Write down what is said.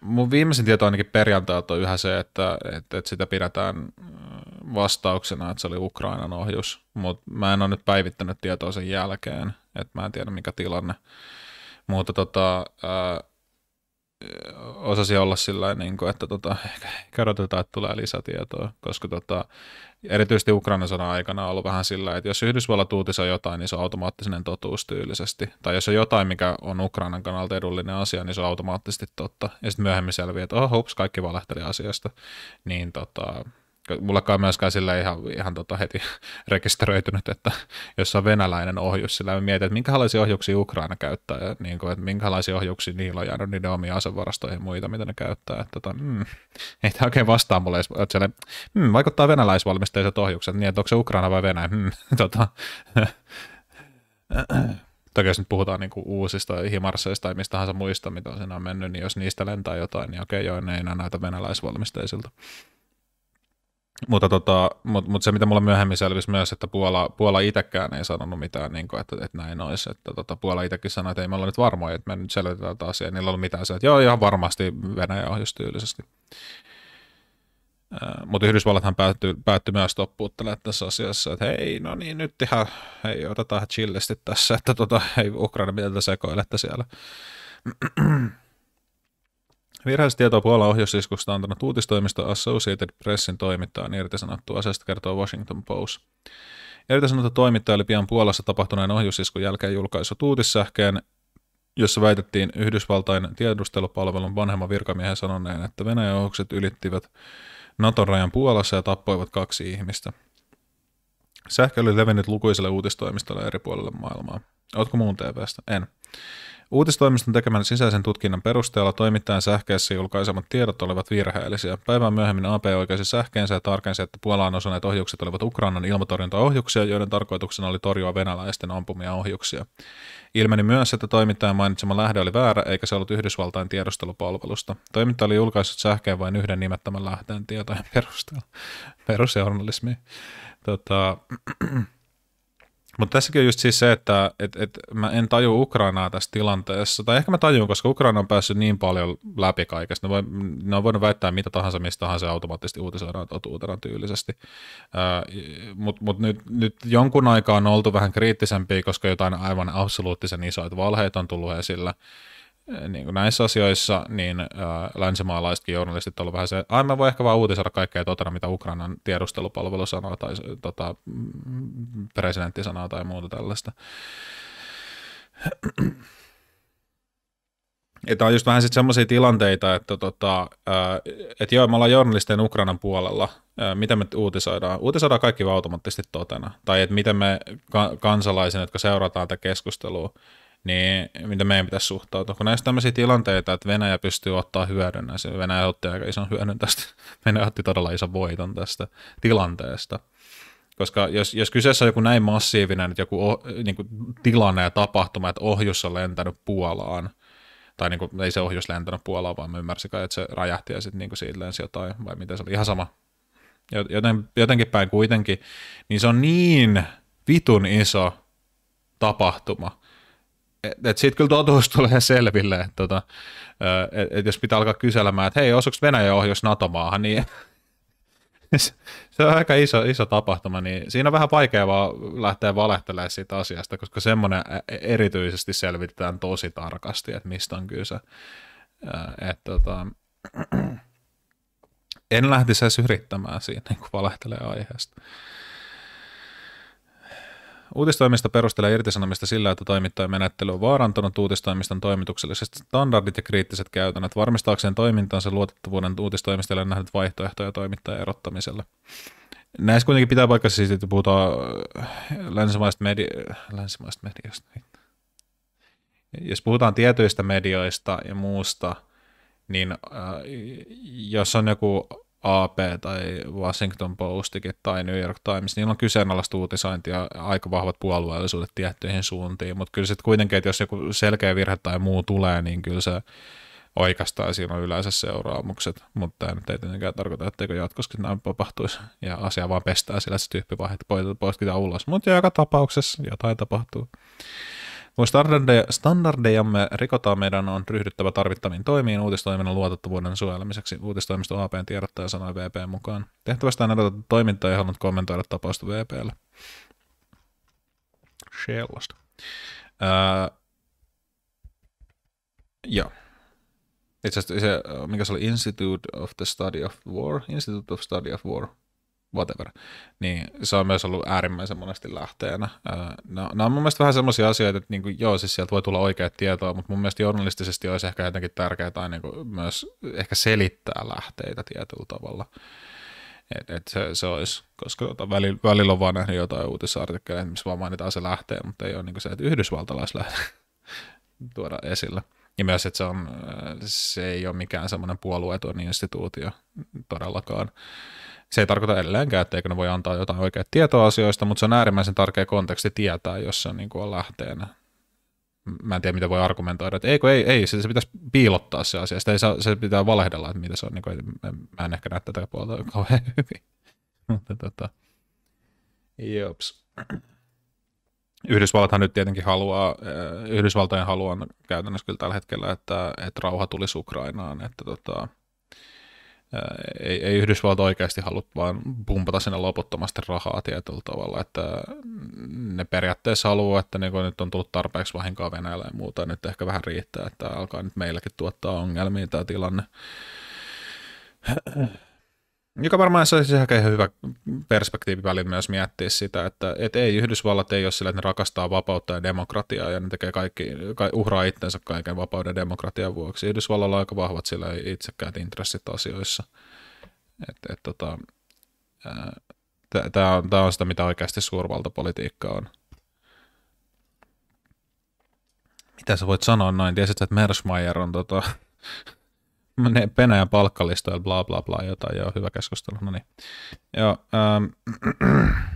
mun viimeisin tieto ainakin perjantailta on yhä se, että, että, että sitä pidetään vastauksena, että se oli Ukrainan ohjus, mutta mä en ole nyt päivittänyt tietoa sen jälkeen, että mä en tiedä mikä tilanne. Mutta tota, osasi olla sillä niin kuin, että tota, ehkä odotetaan, että tulee lisätietoa, koska tota, erityisesti Ukrainan sodan aikana on ollut vähän sillä, että jos Yhdysvallat uutisoi jotain, niin se on automaattinen totuus tyylisesti. Tai jos on jotain, mikä on Ukrainan kannalta edullinen asia, niin se on automaattisesti totta. Ja sitten myöhemmin selviää, että oh, hups, kaikki valehteli asiasta. Niin tota, Mullakaan myöskään sillä ihan, ihan tota heti rekisteröitynyt, että jos on venäläinen ohjus, sillä mä mietin, että minkälaisia ohjuksia Ukraina käyttää, ja niin kuin, että minkälaisia ohjuksia niillä on jäänyt niiden omia asevarastoihin ja muita, mitä ne käyttää. Että, tota, mm, ei tämä oikein vastaa mulle, että siellä, mm, vaikuttaa venäläisvalmisteiset ohjukset, niin että onko se Ukraina vai Venäjä. Mm, tota, toki jos nyt puhutaan kuin niinku uusista himarseista tai mistä tahansa muista, mitä on siinä on mennyt, niin jos niistä lentää jotain, niin okei, joo, ne ei enää näytä venäläisvalmisteisilta. Mutta, tota, mut, mut se, mitä mulle myöhemmin selvisi myös, että Puola, Puola itsekään ei sanonut mitään, niin kuin, että, että näin olisi. Että, tota, Puola itsekin sanoi, että ei me olla nyt varmoja, että me nyt selvitetään tätä asiaa. niillä ollut mitään se, että joo, ihan varmasti Venäjä ohjustyylisesti. Mutta Yhdysvallathan päättyi, päätty myös toppuuttelemaan tässä asiassa, että hei, no niin, nyt ihan, hei, otetaan chillisti tässä, että tota, ei Ukraina mitään sekoilette siellä. Virheistietoa Puolan ohjausiskusta antanut uutistoimisto Associated Pressin toimittaja on irtisanottu asiasta kertoo Washington Post. Irtisanottu toimittaja oli pian Puolassa tapahtuneen ohjusiskun jälkeen julkaissut uutissähkeen, jossa väitettiin Yhdysvaltain tiedustelupalvelun vanhemman virkamiehen sanoneen, että Venäjän ohjukset ylittivät Naton rajan Puolassa ja tappoivat kaksi ihmistä. Sähkö oli levinnyt lukuisille uutistoimistolle eri puolille maailmaa. Ootko muun TVstä? En. Uutistoimiston tekemän sisäisen tutkinnan perusteella toimittajan sähkeessä julkaisemat tiedot olivat virheellisiä. Päivän myöhemmin AP oikeasi sähkeensä ja tarkensi, että Puolaan osaneet ohjukset olivat Ukrainan ilmatorjuntaohjuksia, joiden tarkoituksena oli torjua venäläisten ampumia ohjuksia. Ilmeni myös, että toimittajan mainitsema lähde oli väärä, eikä se ollut Yhdysvaltain tiedustelupalvelusta. Toimittaja oli julkaissut sähkeen vain yhden nimettömän lähteen tietojen perusteella. Perusjournalismi. Tota, mutta tässäkin on just siis se, että et, et mä en taju Ukrainaa tässä tilanteessa, tai ehkä mä tajun, koska Ukraina on päässyt niin paljon läpi kaikesta. Ne, voi, ne on voinut väittää mitä tahansa, mistä tahansa automaattisesti uutisoidaan totuutena tyylisesti. Mutta mut nyt, nyt jonkun aikaa on oltu vähän kriittisempiä, koska jotain aivan absoluuttisen isoit valheita on tullut esillä niin kuin näissä asioissa, niin äh, länsimaalaisetkin journalistit ovat vähän se, ai mä ehkä vaan uutisoida kaikkea totena, mitä Ukrainan tiedustelupalvelu sanoo tai tota, mm, presidentti sanoo tai muuta tällaista. Että tämä on just vähän sitten semmoisia tilanteita, että, tota, että joo, me ollaan journalistien Ukrainan puolella, miten me uutisoidaan? Uutisoidaan kaikki vaan automaattisesti totena. Tai että miten me kansalaisen, jotka seurataan tätä keskustelua, niin mitä meidän pitäisi suhtautua. Kun näissä tämmöisiä tilanteita, että Venäjä pystyy ottaa hyödyn, niin se Venäjä otti aika ison hyödyn tästä, Venäjä otti todella ison voiton tästä tilanteesta. Koska jos, jos kyseessä on joku näin massiivinen että joku oh, niin kuin tilanne ja tapahtuma, että ohjus on lentänyt Puolaan, tai niin kuin, ei se ohjus lentänyt Puolaan, vaan mä ymmärsin kai, että se räjähti ja sitten niin siitä lensi jotain, vai mitä se oli, ihan sama. Joten, jotenkin päin kuitenkin, niin se on niin vitun iso tapahtuma, et, et siitä kyllä totuus tulee selville, että tota, et, et jos pitää alkaa kyselemään, että hei, osuuko Venäjä ohjus NATO-maahan, niin se on aika iso, iso tapahtuma, niin siinä on vähän vaikea vaan lähteä valehtelemaan siitä asiasta, koska semmoinen erityisesti selvitetään tosi tarkasti, että mistä on kyse. Et, tota, en lähtisi edes yrittämään siitä niin valehtelee aiheesta. Uutistoimisto perustelee irtisanomista sillä, että menettely on vaarantanut uutistoimiston toimitukselliset standardit ja kriittiset käytännöt varmistaakseen toimintansa luotettavuuden uutistoimistolle nähnyt vaihtoehtoja toimittajan erottamiselle. Näissä kuitenkin pitää vaikka siis, että puhutaan äh, länsimaista, medi- länsimaista mediasta. Jos puhutaan tietyistä medioista ja muusta, niin äh, jos on joku AP tai Washington Postikin tai New York Times, niillä on kyseenalaista uutisointia ja aika vahvat puolueellisuudet tiettyihin suuntiin, mutta kyllä sitten kuitenkin, että jos joku selkeä virhe tai muu tulee, niin kyllä se oikeastaan siinä on yleensä seuraamukset, mutta tämä nyt ei tietenkään tarkoita, etteikö jatkossakin näin tapahtuisi ja asia vaan pestää sillä se tyyppi vaihe, että poistetaan ulos, mutta joka tapauksessa jotain tapahtuu. Kun standardeja, standardejamme rikotaan, meidän on ryhdyttävä tarvittaviin toimiin uutistoiminnan luotettavuuden suojelemiseksi, uutistoimisto APn tiedottaja sanoi VP mukaan. on erotettu toimintaa ei halunnut kommentoida tapausta VPlle. Shellasta. Öö, joo. Itse asiassa se, mikä se oli Institute of the Study of War, Institute of Study of War, whatever, niin se on myös ollut äärimmäisen monesti lähteenä. No, nämä on mun mielestä vähän semmoisia asioita, että niin kuin, joo, siis sieltä voi tulla oikea tietoa, mutta mun mielestä journalistisesti olisi ehkä jotenkin tärkeää tai niin kuin myös ehkä selittää lähteitä tietyllä tavalla. Et, et se, se olisi, koska tota, välillä, välillä on vaan nähnyt jotain uutisartikkeleita, missä vaan mainitaan se lähtee, mutta ei ole niin se, että yhdysvaltalaislähde tuoda esillä. Ja myös, että se, on, se ei ole mikään semmoinen puolueeton instituutio todellakaan. Se ei tarkoita edelleenkään, etteikö ne voi antaa jotain oikea tietoa asioista, mutta se on äärimmäisen tärkeä konteksti tietää, jos se niin kuin on lähteenä. Mä en tiedä, mitä voi argumentoida, että ei, ei, ei se, se pitäisi piilottaa se asia, ei saa, se pitää valehdella, että mitä se on, niin kuin, mä en ehkä näe tätä puolta kauhean hyvin. mutta tota, jops. Yhdysvallathan nyt tietenkin haluaa, äh, Yhdysvaltojen haluan käytännössä kyllä tällä hetkellä, että, että rauha tulisi Ukrainaan, että tota, ei, ei Yhdysvallat oikeasti halut vaan pumpata sinne loputtomasti rahaa tietyllä tavalla, että ne periaatteessa haluaa, että niin nyt on tullut tarpeeksi vahinkoa Venäjälle ja muuta, ja nyt ehkä vähän riittää, että alkaa nyt meilläkin tuottaa ongelmia tämä tilanne. Joka varmaan se olisi ihan hyvä perspektiivi välillä myös miettiä sitä, että et ei Yhdysvallat ei ole sillä, että ne rakastaa vapautta ja demokratiaa ja ne tekee kaikki, ka, uhraa itsensä kaiken vapauden ja demokratian vuoksi. Yhdysvalloilla on aika vahvat sillä itsekkäät intressit asioissa. Et, et, tota, Tämä on, on sitä, mitä oikeasti suurvaltapolitiikka on. Mitä sä voit sanoa noin? Tiesit, että Mersmaier on tota, Mm. ne Venäjän palkkalistoja, bla bla bla, jotain, joo, hyvä keskustelu, no niin. Joo, ähm,